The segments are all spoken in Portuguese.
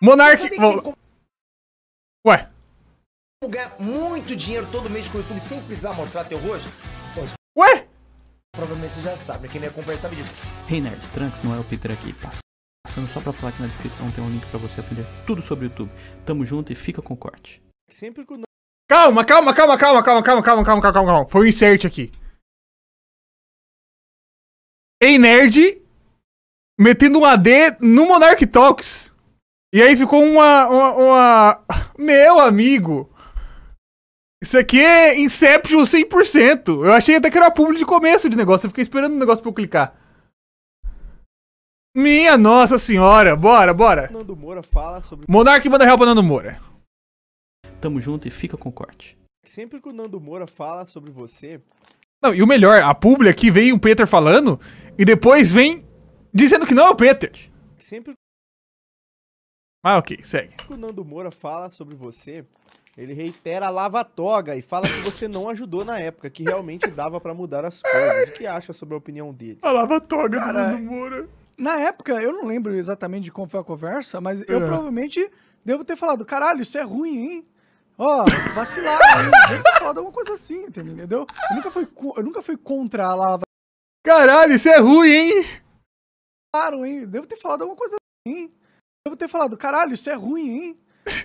Monark. Ué. Ganhar muito dinheiro todo mês com o YouTube sem precisar mostrar teu rosto? Pois... Ué? Provavelmente você já sabe, né? Quem me acompanha sabe disso. Hey Nerd, Trunks não é o Peter aqui, Passando só pra falar que na descrição tem um link pra você aprender tudo sobre o YouTube. Tamo junto e fica com o corte. Sempre com... Calma, calma, calma, calma, calma, calma, calma, calma, calma, calma. Foi um insert aqui. Ei Nerd metendo um AD no Monarch Talks. E aí ficou uma, uma, uma... Meu amigo! Isso aqui é Inception 100%. Eu achei até que era público de começo de negócio. Eu fiquei esperando o negócio pra eu clicar. Minha nossa senhora. Bora, bora. Nando Moura fala sobre... Monark manda real pra Nando Moura. Tamo junto e fica com corte. Sempre que o Nando Moura fala sobre você... Não, e o melhor, a publi aqui vem o Peter falando e depois vem dizendo que não é o Peter. Sempre... Mas ah, ok, segue. O Nando Moura fala sobre você, ele reitera a lava-toga e fala que você não ajudou na época, que realmente dava para mudar as coisas. O que acha sobre a opinião dele? A lava-toga do Nando Moura. Na época, eu não lembro exatamente de como foi a conversa, mas é. eu provavelmente devo ter falado, caralho, isso é ruim, hein? Ó, oh, vacilaram, eu devo ter falado alguma coisa assim, entendeu? Eu nunca fui, eu nunca fui contra a lava. Caralho, isso é ruim, hein? Claro, hein? Devo ter falado alguma coisa assim devo ter falado, caralho, isso é ruim, hein?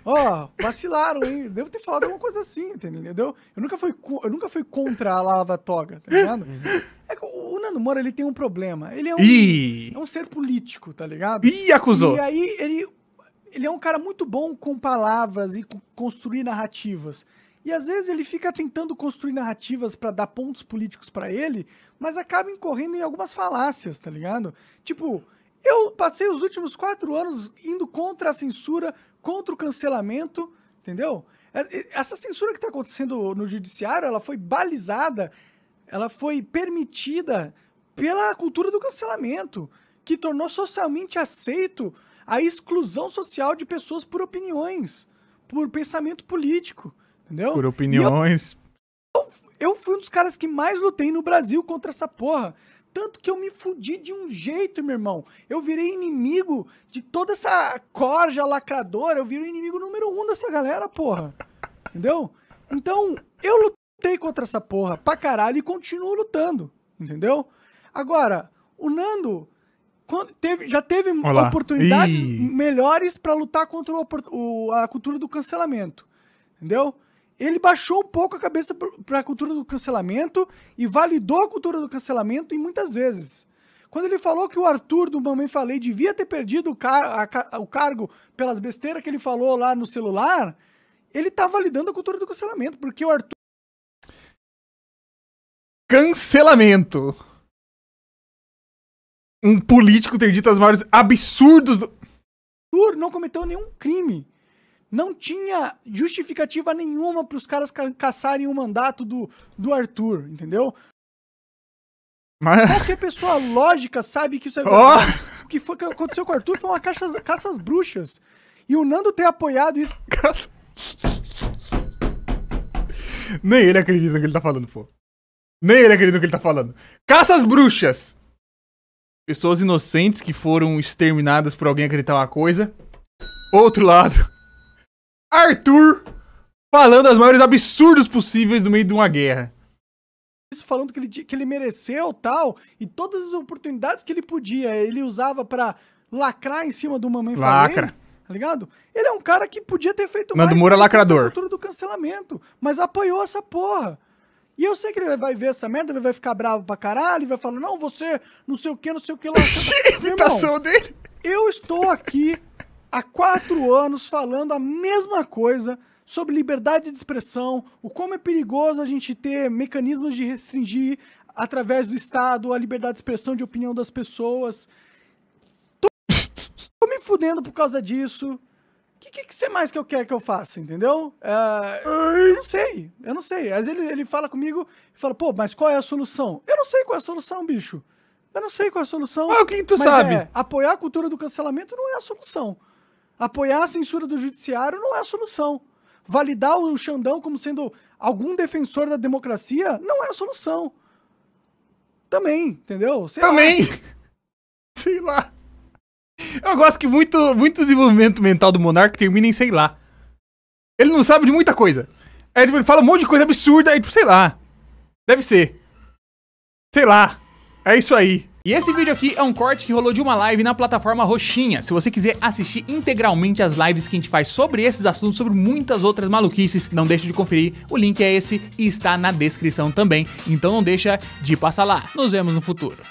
Ó, oh, vacilaram, hein? Devo ter falado alguma coisa assim, entendeu? Eu nunca fui, eu nunca fui contra a Lava Toga, tá ligado? Uhum. É que o Nando Moura, ele tem um problema. Ele é um, é um ser político, tá ligado? Ih, acusou! E aí, ele, ele é um cara muito bom com palavras e com construir narrativas. E às vezes ele fica tentando construir narrativas para dar pontos políticos para ele, mas acaba incorrendo em algumas falácias, tá ligado? Tipo, eu passei os últimos quatro anos indo contra a censura, contra o cancelamento, entendeu? É, essa censura que está acontecendo no judiciário, ela foi balizada, ela foi permitida pela cultura do cancelamento, que tornou socialmente aceito a exclusão social de pessoas por opiniões, por pensamento político, entendeu? Por opiniões. Eu, eu, eu, fui um dos caras que mais lutei no Brasil contra essa porra. Tanto que eu me fudi de um jeito, meu irmão. Eu virei inimigo de toda essa corja lacradora. Eu virei inimigo número um dessa galera, porra. Entendeu? Então, eu lutei contra essa porra pra caralho e continuo lutando. Entendeu? Agora, o Nando teve, já teve Olá. oportunidades Ih. melhores para lutar contra o, o, a cultura do cancelamento. Entendeu? ele baixou um pouco a cabeça para a cultura do cancelamento e validou a cultura do cancelamento em muitas vezes. Quando ele falou que o Arthur do Mamãe Falei devia ter perdido o, car a, o cargo pelas besteiras que ele falou lá no celular, ele tá validando a cultura do cancelamento, porque o Arthur. Cancelamento. Um político ter dito as maiores absurdos do. Arthur não cometeu nenhum crime não tinha justificativa nenhuma para os caras ca caçarem o mandato do, do Arthur, entendeu? Mas... Qualquer pessoa lógica sabe que isso é verdade. Oh! O que, foi, que aconteceu com o Arthur foi uma caça, caça às bruxas. E o Nando ter apoiado isso. Caça... Nem ele acredita no que ele tá falando, pô. Nem ele acredita no que ele tá falando. Caça às bruxas! Pessoas inocentes que foram exterminadas por alguém acreditar uma coisa. Outro lado. Arthur falando as maiores absurdos possíveis no meio de uma guerra. Isso falando que ele, que ele mereceu tal, e todas as oportunidades que ele podia, ele usava para lacrar em cima do Mamãe Lacra. Falei, tá ligado? Ele é um cara que podia ter feito Nando mais Moura é lacrador. cultura do cancelamento, mas apoiou essa porra. E eu sei que ele vai ver essa merda, ele vai ficar bravo pra caralho, ele vai falar, não, você, não sei o que, não sei o que lá. Imitação dele. Eu estou aqui há quatro anos falando a mesma coisa sobre liberdade de expressão, o como é perigoso a gente ter mecanismos de restringir através do Estado a liberdade de expressão de opinião das pessoas. Tô, Tô me fudendo por causa disso. O que, que, que você mais que eu quero que eu faça, entendeu? É, eu não sei, eu não sei. Às vezes ele, ele fala comigo e fala, pô, mas qual é a solução? Eu não sei qual é a solução, bicho. Eu não sei qual é a solução. Mas o que, tu sabe? É, apoiar a cultura do cancelamento não é a solução. Apoiar a censura do judiciário não é a solução. Validar o Xandão como sendo algum defensor da democracia não é a solução. Também, entendeu? Sei Também! Lá. Sei lá. Eu gosto que muito, muito desenvolvimento mental do monarca termina em sei lá. Ele não sabe de muita coisa. Tipo, ele fala um monte de coisa absurda, aí tipo, sei lá. Deve ser. Sei lá. É isso aí. E esse vídeo aqui é um corte que rolou de uma live na plataforma Roxinha. Se você quiser assistir integralmente as lives que a gente faz sobre esses assuntos, sobre muitas outras maluquices, não deixe de conferir. O link é esse e está na descrição também. Então não deixa de passar lá. Nos vemos no futuro.